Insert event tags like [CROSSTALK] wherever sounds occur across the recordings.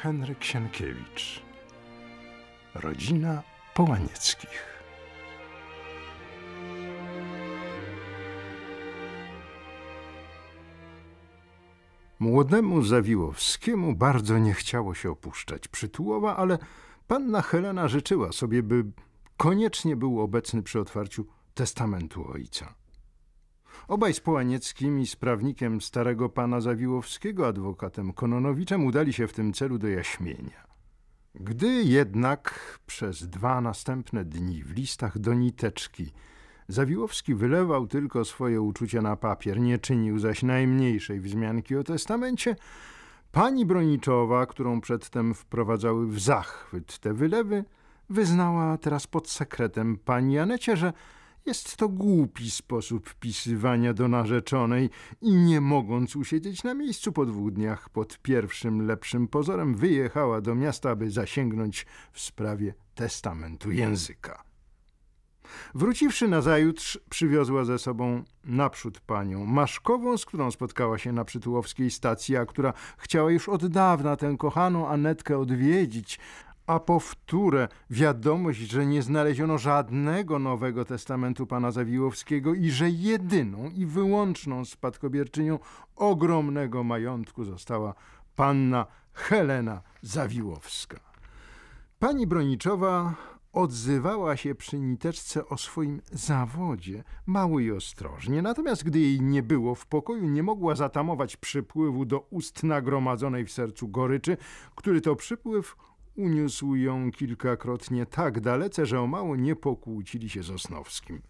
Henryk Sienkiewicz. Rodzina Połanieckich. Młodemu Zawiłowskiemu bardzo nie chciało się opuszczać przytułowa, ale panna Helena życzyła sobie, by koniecznie był obecny przy otwarciu testamentu ojca. Obaj z Połanieckimi, z prawnikiem starego pana Zawiłowskiego, adwokatem Kononowiczem, udali się w tym celu do jaśmienia. Gdy jednak przez dwa następne dni w listach do niteczki Zawiłowski wylewał tylko swoje uczucia na papier, nie czynił zaś najmniejszej wzmianki o testamencie, pani Broniczowa, którą przedtem wprowadzały w zachwyt te wylewy, wyznała teraz pod sekretem pani Anecie, że jest to głupi sposób pisywania do narzeczonej i nie mogąc usiedzieć na miejscu po dwóch dniach, pod pierwszym lepszym pozorem wyjechała do miasta, aby zasięgnąć w sprawie testamentu języka. Wróciwszy nazajutrz, przywiozła ze sobą naprzód panią Maszkową, z którą spotkała się na przytułowskiej stacji, a która chciała już od dawna tę kochaną Anetkę odwiedzić, a powtórę wiadomość, że nie znaleziono żadnego nowego testamentu pana Zawiłowskiego i że jedyną i wyłączną spadkobierczynią ogromnego majątku została panna Helena Zawiłowska. Pani Broniczowa odzywała się przy niteczce o swoim zawodzie, mało i ostrożnie, natomiast gdy jej nie było w pokoju, nie mogła zatamować przypływu do ust nagromadzonej w sercu goryczy, który to przypływ Uniósł ją kilkakrotnie tak dalece, że o mało nie pokłócili się z Osnowskim.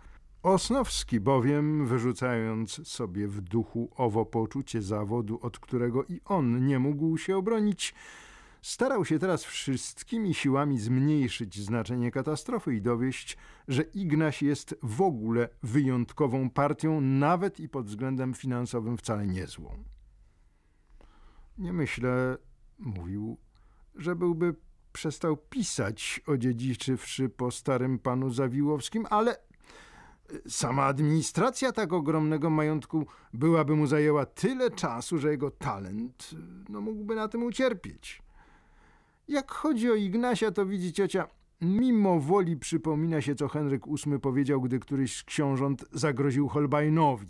Osnowski bowiem, wyrzucając sobie w duchu owo poczucie zawodu, od którego i on nie mógł się obronić, starał się teraz wszystkimi siłami zmniejszyć znaczenie katastrofy i dowieść, że Ignaś jest w ogóle wyjątkową partią, nawet i pod względem finansowym wcale niezłą. Nie myślę, mówił, że byłby przestał pisać, odziedziczywszy po starym panu Zawiłowskim, ale y, sama administracja tak ogromnego majątku byłaby mu zajęła tyle czasu, że jego talent y, no, mógłby na tym ucierpieć. Jak chodzi o Ignasia, to widzi ciocia, mimo woli przypomina się, co Henryk VIII powiedział, gdy któryś z książąt zagroził Holbeinowi.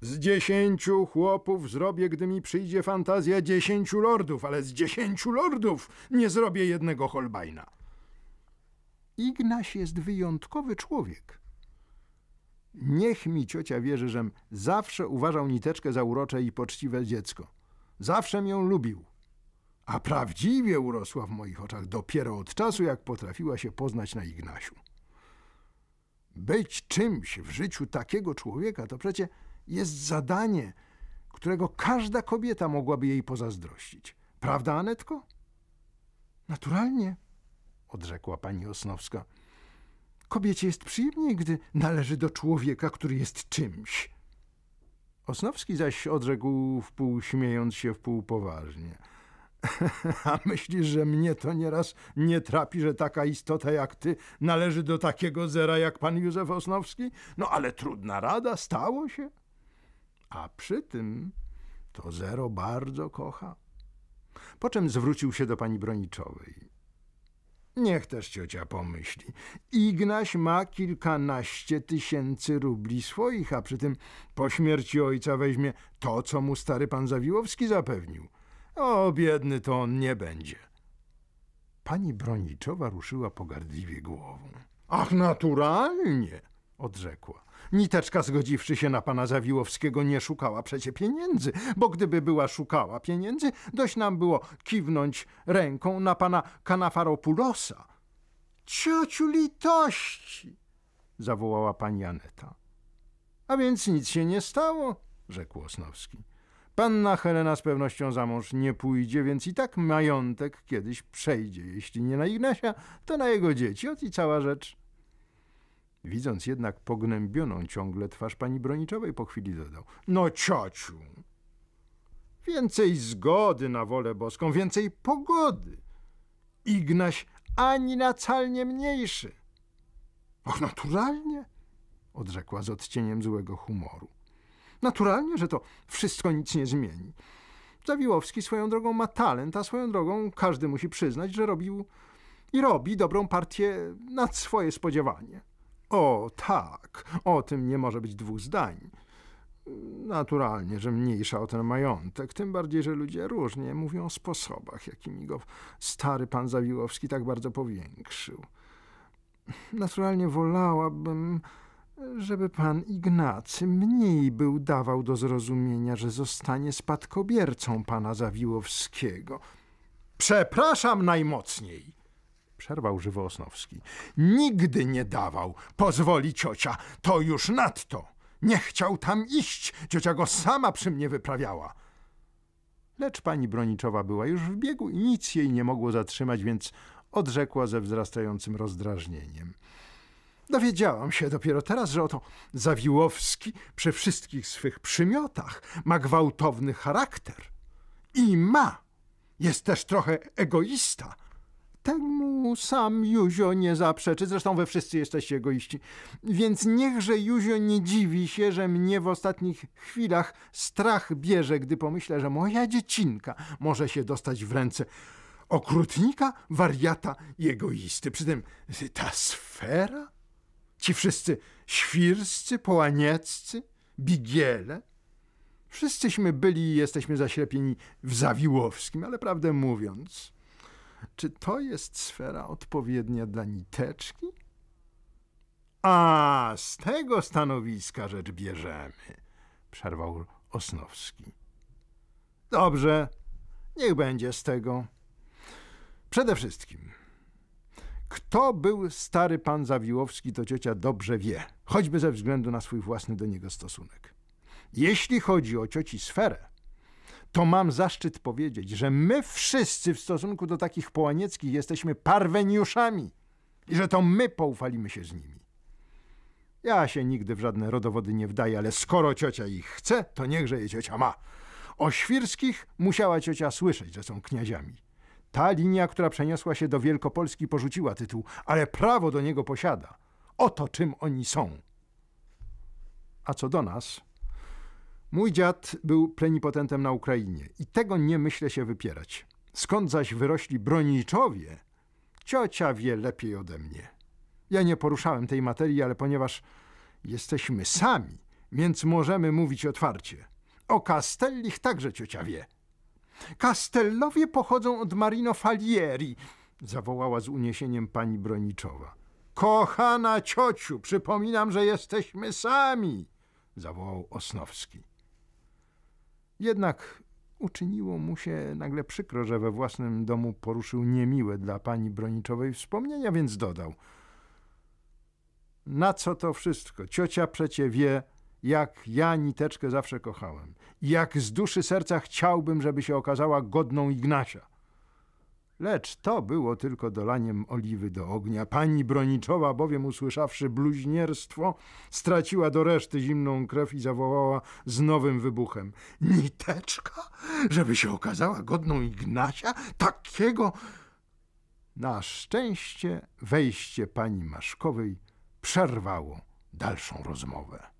Z dziesięciu chłopów zrobię, gdy mi przyjdzie fantazja, dziesięciu lordów, ale z dziesięciu lordów nie zrobię jednego Holbeina. Ignaś jest wyjątkowy człowiek. Niech mi ciocia wierzy, żem zawsze uważał niteczkę za urocze i poczciwe dziecko. Zawsze ją lubił. A prawdziwie urosła w moich oczach dopiero od czasu, jak potrafiła się poznać na Ignasiu. Być czymś w życiu takiego człowieka to przecie jest zadanie, którego każda kobieta mogłaby jej pozazdrościć. Prawda, Anetko? Naturalnie, odrzekła pani Osnowska. Kobiecie jest przyjemniej, gdy należy do człowieka, który jest czymś. Osnowski zaś odrzekł wpół śmiejąc się, wpół poważnie. [LAUGHS] A myślisz, że mnie to nieraz nie trapi, że taka istota jak ty należy do takiego zera jak pan Józef Osnowski? No ale trudna rada, stało się a przy tym to Zero bardzo kocha. Po czym zwrócił się do pani Broniczowej. Niech też ciocia pomyśli. Ignaś ma kilkanaście tysięcy rubli swoich, a przy tym po śmierci ojca weźmie to, co mu stary pan Zawiłowski zapewnił. O, biedny to on nie będzie. Pani Broniczowa ruszyła pogardliwie głową. Ach, naturalnie, odrzekła. Niteczka, zgodziwszy się na pana Zawiłowskiego, nie szukała przecie pieniędzy, bo gdyby była szukała pieniędzy, dość nam było kiwnąć ręką na pana Kanafaropulosa. Ciociu litości! zawołała pani Aneta. A więc nic się nie stało, rzekł Osnowski. Panna Helena z pewnością za mąż nie pójdzie, więc i tak majątek kiedyś przejdzie, jeśli nie na Ignasia, to na jego dzieci, Oto i cała rzecz. Widząc jednak pognębioną ciągle twarz pani Broniczowej, po chwili dodał – No ciociu! Więcej zgody na wolę boską, więcej pogody. Ignaś ani nacalnie mniejszy. Och, naturalnie, odrzekła z odcieniem złego humoru. Naturalnie, że to wszystko nic nie zmieni. Zawiłowski swoją drogą ma talent, a swoją drogą każdy musi przyznać, że robił i robi dobrą partię nad swoje spodziewanie. O tak, o tym nie może być dwóch zdań. Naturalnie, że mniejsza o ten majątek, tym bardziej, że ludzie różnie mówią o sposobach, jakimi go stary pan Zawiłowski tak bardzo powiększył. Naturalnie wolałabym, żeby pan Ignacy mniej był dawał do zrozumienia, że zostanie spadkobiercą pana Zawiłowskiego. Przepraszam najmocniej przerwał osnowski Nigdy nie dawał, pozwoli ciocia, to już nadto. Nie chciał tam iść, ciocia go sama przy mnie wyprawiała. Lecz pani Broniczowa była już w biegu i nic jej nie mogło zatrzymać, więc odrzekła ze wzrastającym rozdrażnieniem. Dowiedziałam się dopiero teraz, że oto Zawiłowski przy wszystkich swych przymiotach ma gwałtowny charakter. I ma. Jest też trochę egoista. Temu sam Juzio nie zaprzeczy, zresztą we wszyscy jesteście egoiści. Więc niechże Juzio nie dziwi się, że mnie w ostatnich chwilach strach bierze, gdy pomyślę, że moja dziecinka może się dostać w ręce okrutnika, wariata i egoisty. Przy tym y, ta sfera? Ci wszyscy świrscy, połanieccy, bigiele? Wszyscyśmy byli i jesteśmy zaślepieni w Zawiłowskim, ale prawdę mówiąc... Czy to jest sfera odpowiednia dla niteczki? A z tego stanowiska rzecz bierzemy, przerwał Osnowski. Dobrze, niech będzie z tego. Przede wszystkim, kto był stary pan Zawiłowski, to ciocia dobrze wie, choćby ze względu na swój własny do niego stosunek. Jeśli chodzi o cioci sferę, to mam zaszczyt powiedzieć, że my wszyscy w stosunku do takich połanieckich jesteśmy parweniuszami i że to my poufalimy się z nimi. Ja się nigdy w żadne rodowody nie wdaję, ale skoro ciocia ich chce, to niechże je ciocia ma. O Świrskich musiała ciocia słyszeć, że są kniaziami. Ta linia, która przeniosła się do Wielkopolski, porzuciła tytuł, ale prawo do niego posiada. Oto czym oni są. A co do nas, Mój dziad był plenipotentem na Ukrainie i tego nie myślę się wypierać. Skąd zaś wyrośli broniczowie, ciocia wie lepiej ode mnie. Ja nie poruszałem tej materii, ale ponieważ jesteśmy sami, więc możemy mówić otwarcie. O Castellich także ciocia wie. Castellowie pochodzą od Marino Falieri, zawołała z uniesieniem pani Broniczowa. Kochana ciociu, przypominam, że jesteśmy sami, zawołał Osnowski. Jednak uczyniło mu się nagle przykro, że we własnym domu poruszył niemiłe dla pani Broniczowej wspomnienia, więc dodał. Na co to wszystko? Ciocia przecie wie, jak ja niteczkę zawsze kochałem. Jak z duszy serca chciałbym, żeby się okazała godną Ignacia. Lecz to było tylko dolaniem oliwy do ognia. Pani Broniczowa bowiem usłyszawszy bluźnierstwo, straciła do reszty zimną krew i zawołała z nowym wybuchem. Niteczka? Żeby się okazała godną Ignacia? Takiego... Na szczęście wejście pani Maszkowej przerwało dalszą rozmowę.